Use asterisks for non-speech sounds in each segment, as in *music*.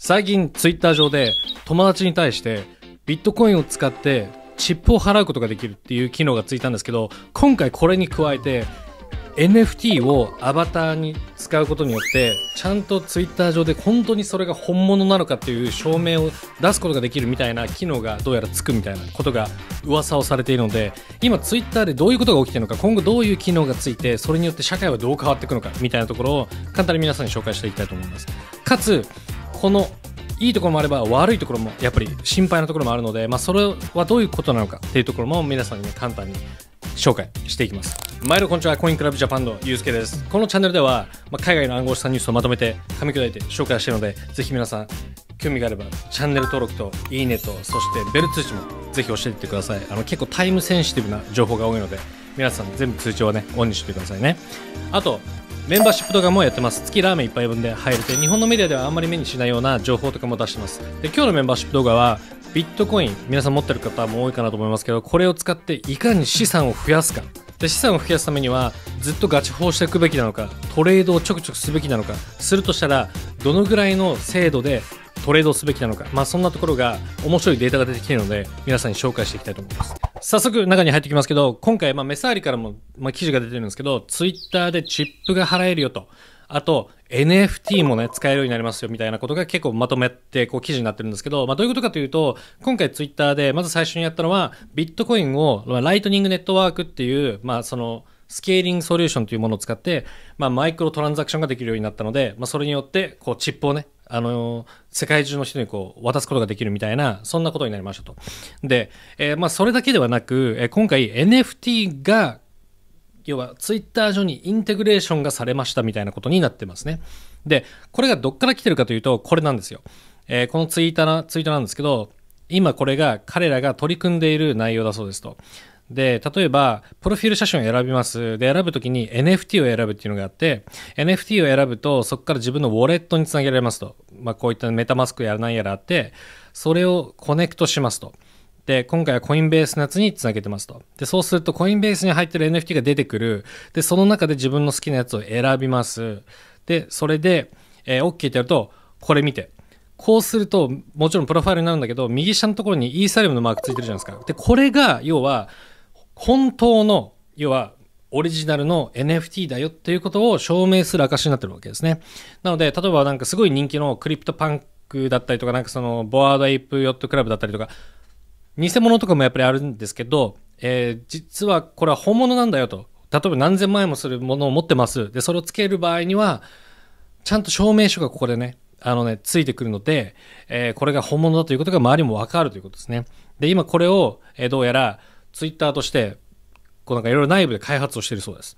最近ツイッター上で友達に対してビットコインを使ってチップを払うことができるっていう機能がついたんですけど今回これに加えて NFT をアバターに使うことによってちゃんとツイッター上で本当にそれが本物なのかっていう証明を出すことができるみたいな機能がどうやらつくみたいなことが噂をされているので今ツイッターでどういうことが起きてるのか今後どういう機能がついてそれによって社会はどう変わっていくのかみたいなところを簡単に皆さんに紹介していきたいと思いますかつこのいいところもあれば悪いところもやっぱり心配なところもあるので、まあ、それはどういうことなのかっていうところも皆さんに、ね、簡単に紹介していきますマイルこんにちはコインクラブジャパンのゆうすけですこのチャンネルでは、まあ、海外の暗号資産ニュースをまとめて噛み砕いて紹介しているのでぜひ皆さん興味があればチャンネル登録といいねとそしてベル通知もぜひ教えてくださいあの結構タイムセンシティブな情報が多いので皆さん全部通知をねオンにしてくださいねあとメンバーシップ動画もやってます月ラーメン1杯分で入れて日本のメディアではあんまり目にしないような情報とかも出してますで今日のメンバーシップ動画はビットコイン皆さん持ってる方も多いかなと思いますけどこれを使っていかに資産を増やすかで資産を増やすためにはずっとガチ法していくべきなのかトレードをちょくちょくすべきなのかするとしたらどのぐらいの精度でトレードすべきなのか、まあ、そんなところが面白いデータが出てきているので皆さんに紹介していきたいと思います。早速中に入ってきますけど、今回、まあ、メサーリからも、まあ、記事が出てるんですけど、ツイッターでチップが払えるよと。あと、NFT もね、使えるようになりますよ、みたいなことが結構まとめて、こう、記事になってるんですけど、まあ、どういうことかというと、今回ツイッターで、まず最初にやったのは、ビットコインを、まあ、ライトニングネットワークっていう、まあ、その、スケーリングソリューションというものを使って、まあ、マイクロトランザクションができるようになったので、まあ、それによって、こう、チップをね、あの世界中の人にこう渡すことができるみたいなそんなことになりましたと。で、えー、まあ、それだけではなく、えー、今回 NFT が要は Twitter 上にインテグレーションがされましたみたいなことになってますね。でこれがどっから来てるかというとこれなんですよ。えー、このツイートなツイートなんですけど今これが彼らが取り組んでいる内容だそうですと。で、例えば、プロフィール写真を選びます。で、選ぶときに NFT を選ぶっていうのがあって、NFT を選ぶと、そこから自分のウォレットにつなげられますと。まあ、こういったメタマスクやらなやらあって、それをコネクトしますと。で、今回はコインベースのやつにつなげてますと。で、そうすると、コインベースに入ってる NFT が出てくる。で、その中で自分の好きなやつを選びます。で、それで、えー、OK ってやると、これ見て。こうすると、もちろんプロファイルになるんだけど、右下のところにイーサリアムのマークついてるじゃないですか。で、これが、要は、本当の、要は、オリジナルの NFT だよっていうことを証明する証になってるわけですね。なので、例えばなんかすごい人気のクリプトパンクだったりとか、なんかその、ボアードエイプヨットクラブだったりとか、偽物とかもやっぱりあるんですけど、えー、実はこれは本物なんだよと。例えば何千万円もするものを持ってます。で、それをつける場合には、ちゃんと証明書がここでね、あのね、ついてくるので、えー、これが本物だということが周りもわかるということですね。で、今これを、えー、どうやら、ツイッターとしてこうなんかいろいろ内部で開発をしてるそうです。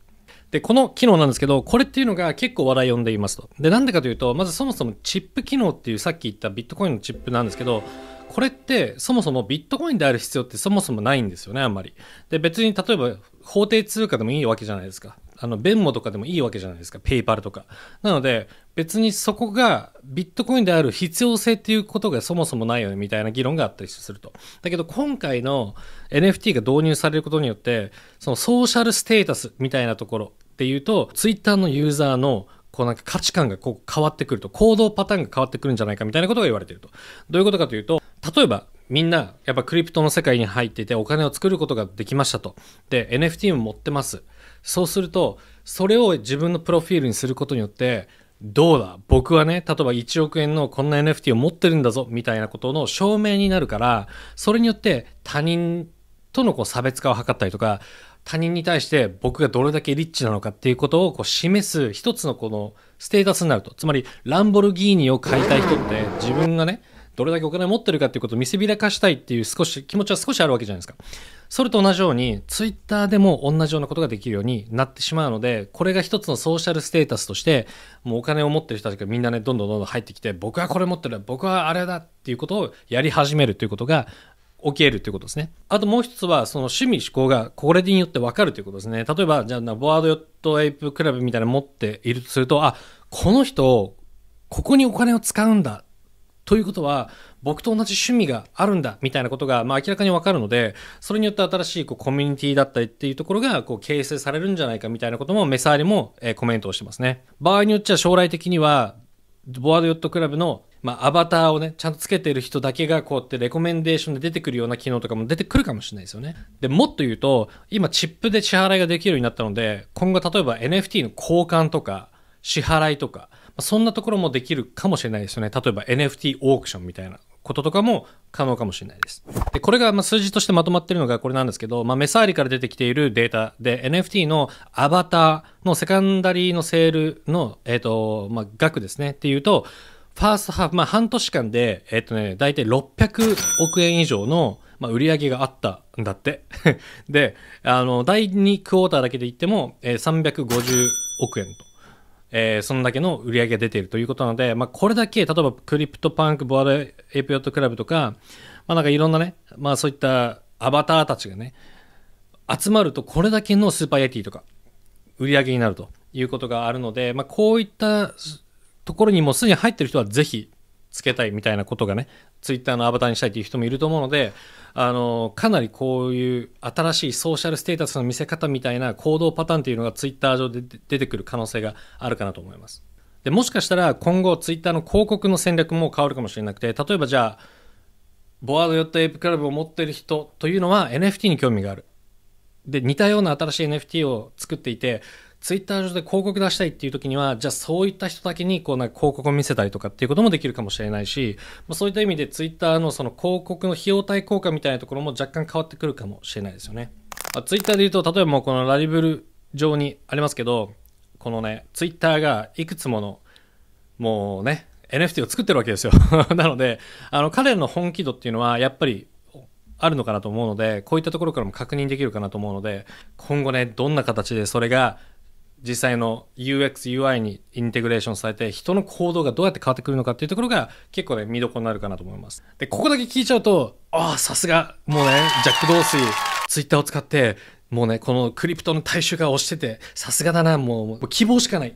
で、この機能なんですけど、これっていうのが結構話題を呼んでいますと。で、なんでかというと、まずそもそもチップ機能っていうさっき言ったビットコインのチップなんですけど、これってそもそもビットコインである必要ってそもそもないんですよね、あんまり。で、別に例えば法定通貨でもいいわけじゃないですか。あの、ベンモとかでもいいわけじゃないですか、ペイパルとか。なので、別にそこがビットコインである必要性っていうことがそもそもないよね、みたいな議論があったりすると。だけど、今回の NFT が導入されることによって、そのソーシャルステータスみたいなところっていうと、Twitter のユーザーのこうなんか価値観がこう変わってくると、行動パターンが変わってくるんじゃないかみたいなことが言われてると。どういうことかというと、例えばみんな、やっぱクリプトの世界に入っててお金を作ることができましたと。で、NFT も持ってます。そうすると、それを自分のプロフィールにすることによって、どうだ僕はね、例えば1億円のこんな NFT を持ってるんだぞ、みたいなことの証明になるから、それによって他人とのこう差別化を図ったりとか、他人に対して僕がどれだけリッチなのかっていうことをこう示す一つのこのステータスになると。つまり、ランボルギーニを買いたい人って自分がね、どれだけお金持ってるかっていうことを見せびらかしたいっていう少し気持ちは少しあるわけじゃないですか。それと同じように、ツイッターでも同じようなことができるようになってしまうので、これが一つのソーシャルステータスとして、もうお金を持ってる人たちがみんなね、どんどんどんどん入ってきて、僕はこれ持ってる、僕はあれだっていうことをやり始めるということが、起きえるということですね。あともう一つは、その趣味思考がこれによってわかるということですね。例えば、じゃあ、ボワードヨットエイプクラブみたいなの持っているとすると、あ、この人、ここにお金を使うんだということは僕と同じ趣味があるんだみたいなことが、まあ、明らかに分かるのでそれによって新しいこうコミュニティだったりっていうところがこう形成されるんじゃないかみたいなこともメサーリも、えコメントをしてますね場合によっちゃ将来的にはボワードヨットクラブのまあ、アバターをね、ちゃんとつけてる人だけがこうやってレコメンデーションで出てくるような機能とかも出てくるかもしれないですよね。で、もっと言うと、今チップで支払いができるようになったので、今後例えば NFT の交換とか、支払いとか、そんなところもできるかもしれないですよね。例えば NFT オークションみたいなこととかも可能かもしれないです。で、これがま数字としてまとまってるのがこれなんですけど、まあ、メサーリから出てきているデータで NFT のアバターのセカンダリーのセールの、えーとまあ、額ですねっていうと、ファーストハーフ、まあ、半年間で、えっ、ー、とね、大体600億円以上の、まあ、売り上げがあったんだって。*laughs* で、あの、第2クォーターだけで言っても、えー、350億円と。えー、そんだけの売り上げが出ているということなので、まあ、これだけ、例えばクリプトパンク、ボアドエイプヨットクラブとか、まあ、なんかいろんなね、まあそういったアバターたちがね、集まるとこれだけのスーパーエティとか、売り上げになるということがあるので、まあこういったところにもすでに入ってる人はぜひつけたいみたいなことがねツイッターのアバターにしたいという人もいると思うのであのかなりこういう新しいソーシャルステータスの見せ方みたいな行動パターンっていうのがツイッター上で出てくる可能性があるかなと思いますでもしかしたら今後ツイッターの広告の戦略も変わるかもしれなくて例えばじゃあボアードヨットエイプクラブを持っている人というのは NFT に興味があるで似たような新しい NFT を作っていてツイッター上で広告出したいっていう時には、じゃあそういった人だけにこうなんか広告を見せたりとかっていうこともできるかもしれないし、まあ、そういった意味でツイッターのその広告の費用対効果みたいなところも若干変わってくるかもしれないですよね。あツイッターで言うと、例えばもうこのラリブル上にありますけど、このね、ツイッターがいくつもの、もうね、NFT を作ってるわけですよ *laughs* なので、あの彼らの本気度っていうのはやっぱりあるのかなと思うので、こういったところからも確認できるかなと思うので、今後ね、どんな形でそれが実際の UXUI にインテグレーションされて人の行動がどうやって変わってくるのかっていうところが結構ね見どころになるかなと思いますでここだけ聞いちゃうとああさすがもうねジャック・ドーシーツイッターを使ってもうねこのクリプトの大衆化をしててさすがだなもう希望しかないっ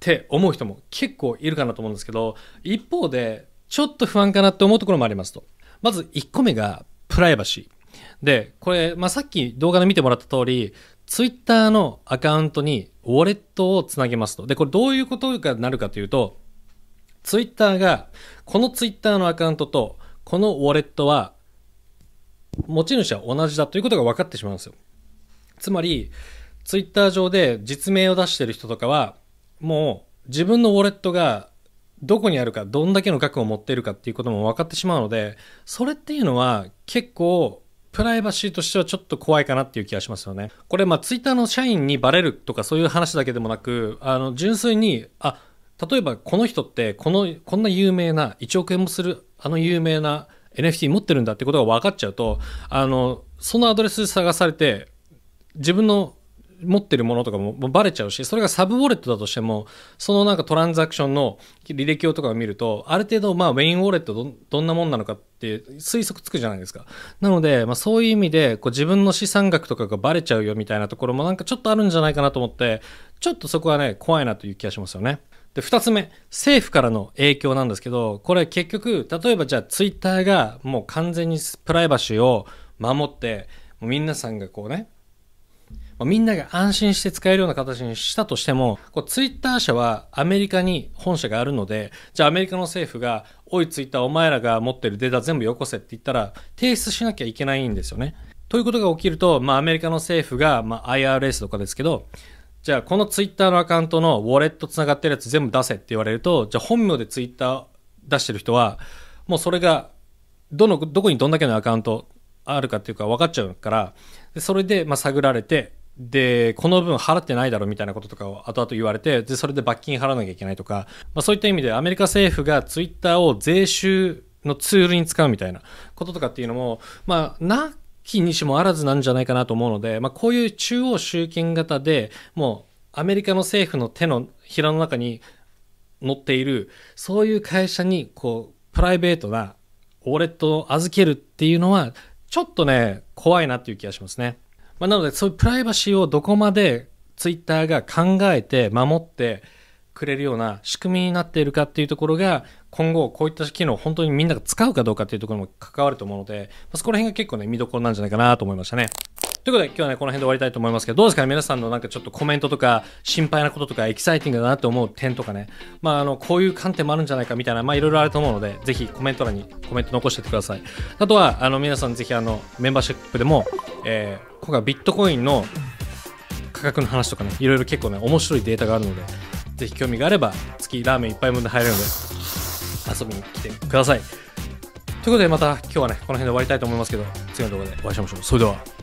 て思う人も結構いるかなと思うんですけど一方でちょっと不安かなって思うところもありますとまず1個目がプライバシーでこれ、まあ、さっき動画で見てもらった通りツイッターのアカウントにウォレットをつなげますと。で、これどういうことがなるかというと、ツイッターが、このツイッターのアカウントと、このウォレットは、持ち主は同じだということが分かってしまうんですよ。つまり、ツイッター上で実名を出してる人とかは、もう自分のウォレットがどこにあるか、どんだけの額を持っているかっていうことも分かってしまうので、それっていうのは結構プライバシーとしてはちょっと怖いかなっていう気がしますよね。これ、まあ、ツイッターの社員にバレるとかそういう話だけでもなく、あの、純粋に、あ、例えばこの人って、この、こんな有名な、1億円もする、あの有名な NFT 持ってるんだってことが分かっちゃうと、あの、そのアドレス探されて、自分の持ってるものとかもバレちゃうし、それがサブウォレットだとしても、そのなんかトランザクションの履歴表とかを見ると、ある程度まあェインウォレットどどんなもんなのかって推測つくじゃないですか。なので、まあそういう意味で、こう自分の資産額とかがバレちゃうよみたいなところもなんかちょっとあるんじゃないかなと思って、ちょっとそこはね、怖いなという気がしますよね。で、二つ目、政府からの影響なんですけど、これ結局、例えばじゃあツイッターがもう完全にプライバシーを守って、もう皆さんがこうね、みんなが安心して使えるような形にしたとしても、こうツイッター社はアメリカに本社があるので、じゃあアメリカの政府が、おいツイッターお前らが持ってるデータ全部よこせって言ったら、提出しなきゃいけないんですよね。ということが起きると、まあ、アメリカの政府が、まあ、IRS とかですけど、じゃあこのツイッターのアカウントのウォレットつながってるやつ全部出せって言われると、じゃあ本名でツイッター出してる人は、もうそれが、どの、どこにどんだけのアカウントあるかっていうか分かっちゃうから、それで、まあ、探られて、でこの分払ってないだろうみたいなこととかを後々言われてでそれで罰金払わなきゃいけないとか、まあ、そういった意味でアメリカ政府がツイッターを税収のツールに使うみたいなこととかっていうのも、まあ、なきにしもあらずなんじゃないかなと思うので、まあ、こういう中央集権型でもうアメリカの政府の手のひらの中に乗っているそういう会社にこうプライベートなウォレットを預けるっていうのはちょっとね怖いなっていう気がしますね。まあ、なので、そういうプライバシーをどこまでツイッターが考えて守ってくれるような仕組みになっているかっていうところが、今後こういった機能を本当にみんなが使うかどうかっていうところも関わると思うので、まそこら辺が結構ね、見どころなんじゃないかなと思いましたね。ということで今日はね、この辺で終わりたいと思いますけど、どうですかね皆さんのなんかちょっとコメントとか、心配なこととか、エキサイティングだなって思う点とかね、まああの、こういう観点もあるんじゃないかみたいな、まあいろいろあると思うので、ぜひコメント欄にコメント残してってください。あとは、あの皆さんぜひあの、メンバーシップでも、えー、今回ビットコインの価格の話とかねいろいろ結構ね面白いデータがあるのでぜひ興味があれば月ラーメン1杯分で入れるので遊びに来てくださいということでまた今日はねこの辺で終わりたいと思いますけど次の動画でお会いしましょうそれでは